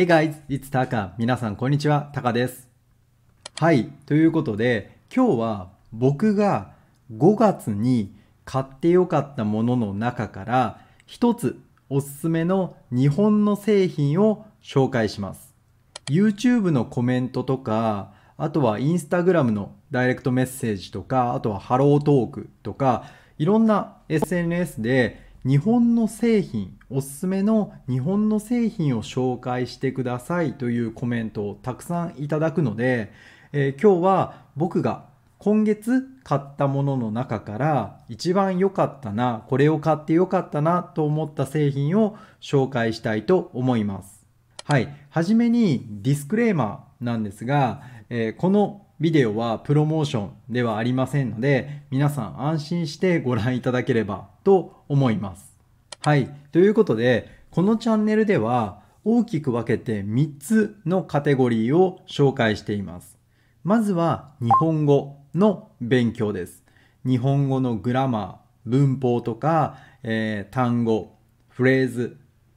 Hey guys, it's Taka. 皆さん、こんにちは。タカです。はい。ということで、今日は僕が5月に買ってよかったものの中から一つおすすめの日本の製品を紹介します。YouTube のコメントとか、あとは Instagram のダイレクトメッセージとか、あとはハロートークとか、いろんな SNS で日本の製品おすすめの日本の製品を紹介してくださいというコメントをたくさんいただくので、えー、今日は僕が今月買ったものの中から一番良かったなこれを買って良かったなと思った製品を紹介したいと思いますはいはじめにディスクレーマーなんですがえー、このビデオはプロモーションではありませんので、皆さん安心してご覧いただければと思います。はい。ということで、このチャンネルでは大きく分けて3つのカテゴリーを紹介しています。まずは日本語の勉強です。日本語のグラマー、文法とか、えー、単語、フレーズ、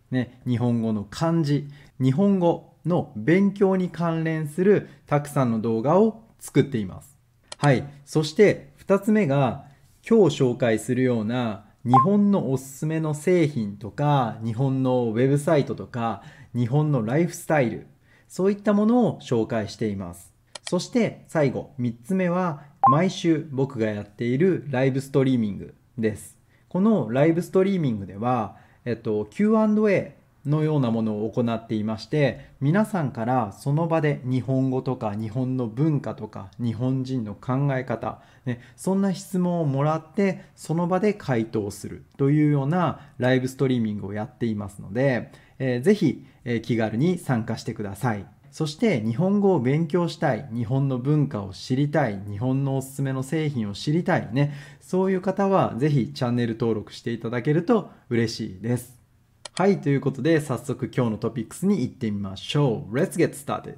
ね、日本語の漢字、日本語の勉強に関連するたくさんの動画を作っています。はい。そして二つ目が今日紹介するような日本のおすすめの製品とか日本のウェブサイトとか日本のライフスタイルそういったものを紹介しています。そして最後三つ目は毎週僕がやっているライブストリーミングです。このライブストリーミングでは、えっと、Q&A のようなものを行っていまして皆さんからその場で日本語とか日本の文化とか日本人の考え方、ね、そんな質問をもらってその場で回答するというようなライブストリーミングをやっていますので、えー、ぜひ、えー、気軽に参加してください。そして日本語を勉強したい、日本の文化を知りたい、日本のおすすめの製品を知りたいね、そういう方はぜひチャンネル登録していただけると嬉しいです。はい、ということで早速今日のトピックスに行ってみましょう。Let's get started!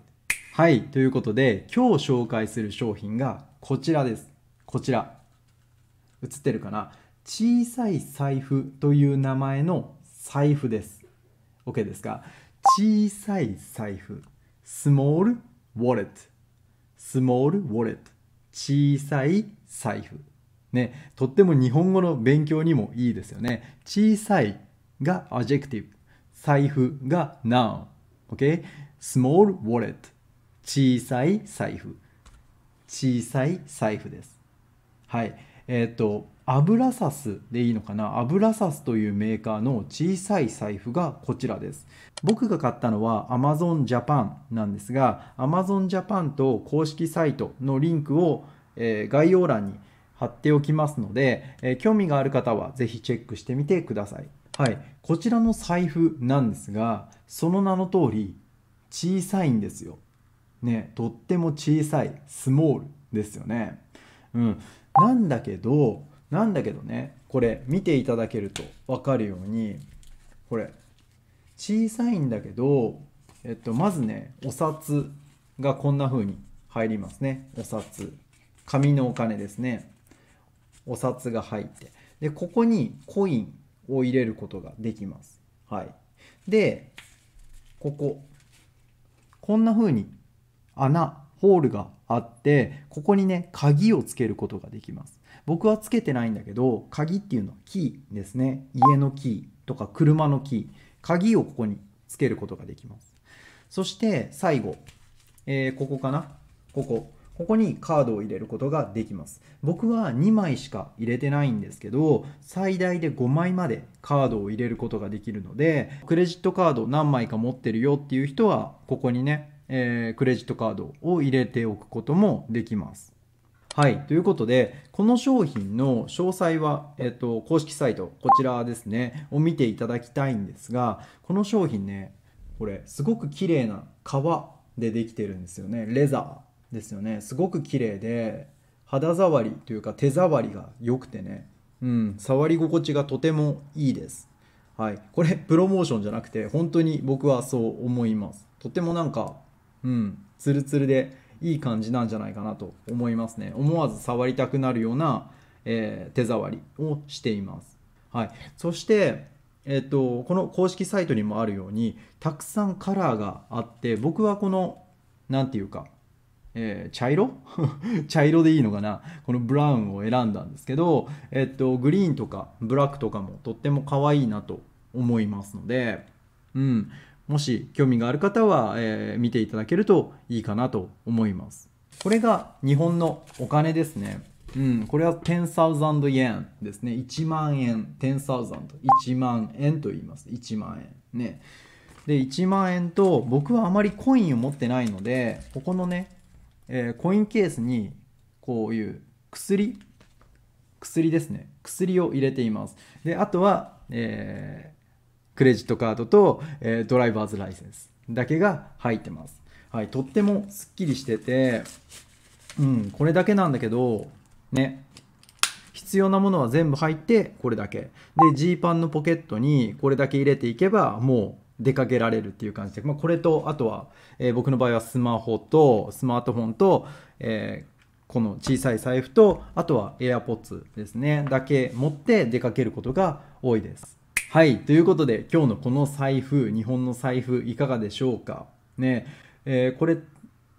はい、ということで今日紹介する商品がこちらです。こちら。映ってるかな小さい財布という名前の財布です。OK ですか小さい財布。スモールウォレット。スモールウォレット。小さい財布。ね、とっても日本語の勉強にもいいですよね。小さいが adjective。財布が noun。OK? small wallet。小さい財布。小さい財布です。はい。えっ、ー、と、ラサスでいいのかなアブラサスというメーカーの小さい財布がこちらです僕が買ったのは Amazon Japan なんですが Amazon Japan と公式サイトのリンクを、えー、概要欄に貼っておきますので、えー、興味がある方は是非チェックしてみてくださいはい、こちらの財布なんですがその名の通り小さいんですよ。ねとっても小さいスモールですよね。うん、なんだけどなんだけどねこれ見ていただけると分かるようにこれ小さいんだけど、えっと、まずねお札がこんな風に入りますねお札紙のお金ですねお札が入ってでここにコインを入れることができます。はい、でこここんな風に穴ホールがあってここにね鍵をつけることができます。僕はつけてないんだけど鍵っていうのはキーですね家のキーとか車のキー鍵をここにつけることができます。そして最後、えー、ここかなここここにカードを入れることができます。僕は2枚しか入れてないんですけど、最大で5枚までカードを入れることができるので、クレジットカード何枚か持ってるよっていう人は、ここにね、えー、クレジットカードを入れておくこともできます。はい。ということで、この商品の詳細は、えっと、公式サイト、こちらですね、を見ていただきたいんですが、この商品ね、これ、すごく綺麗な革でできてるんですよね。レザー。ですよねすごく綺麗で肌触りというか手触りが良くてね、うん、触り心地がとてもいいです、はい、これプロモーションじゃなくて本当に僕はそう思いますとてもなんか、うん、ツルツルでいい感じなんじゃないかなと思いますね思わず触りたくなるような、えー、手触りをしています、はい、そしてえっと、この公式サイトにもあるようにたくさんカラーがあって僕はこの何て言うかえー、茶色 茶色でいいのかなこのブラウンを選んだんですけど、えっと、グリーンとかブラックとかもとっても可愛いなと思いますので、うん、もし興味がある方は、えー、見ていただけるといいかなと思います。これが日本のお金ですね。うん、これは10,000円ですね。1万円、10,000、1万円と言います。1万円。ね。で、1万円と、僕はあまりコインを持ってないので、ここのね、えー、コインケースにこういう薬薬ですね薬を入れていますであとは、えー、クレジットカードと、えー、ドライバーズライセンスだけが入ってます、はい、とってもすっきりしてて、うん、これだけなんだけどね必要なものは全部入ってこれだけでジーパンのポケットにこれだけ入れていけばもう出かけられるっていう感じで、まあ、これとあとは、えー、僕の場合はスマホとスマートフォンと、えー、この小さい財布とあとは AirPods ですねだけ持って出かけることが多いですはいということで今日のこの財布日本の財布いかがでしょうかねえー、これ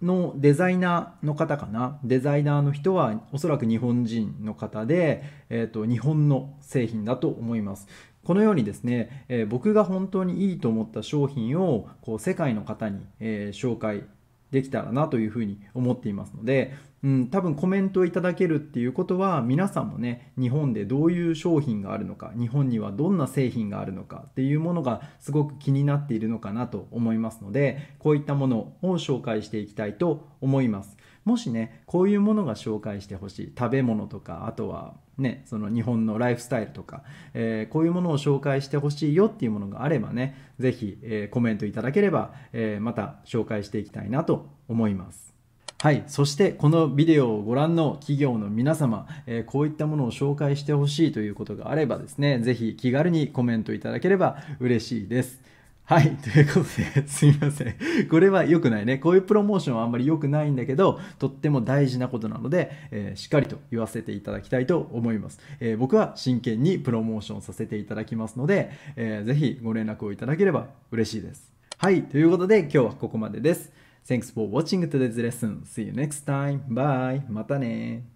のデザイナーの方かなデザイナーの人はおそらく日本人の方で、えーと、日本の製品だと思いますこのようにですね、えー、僕が本当にいいと思った商品をこう世界の方に、えー、紹介できたらなというふうに思っていますので、うん、多分コメントをいただけるっていうことは皆さんもね日本でどういう商品があるのか日本にはどんな製品があるのかっていうものがすごく気になっているのかなと思いますのでこういったものを紹介していきたいと思います。もしねこういうものが紹介してほしい食べ物とかあとはねその日本のライフスタイルとか、えー、こういうものを紹介してほしいよっていうものがあればね是非、えー、コメントいただければ、えー、また紹介していきたいなと思います。はい、そしてこのビデオをご覧の企業の皆様、えー、こういったものを紹介してほしいということがあればですね、ぜひ気軽にコメントいただければ嬉しいです。はい。ということで、すみません。これは良くないね。こういうプロモーションはあんまり良くないんだけど、とっても大事なことなので、えー、しっかりと言わせていただきたいと思います、えー、僕は真剣にプロモーションさせていただきますので、えー、ぜひご連絡をいただければ嬉しいです。はい。ということで、今日はここまでです。Thanks for watching today's lesson. See you next time. Bye. またね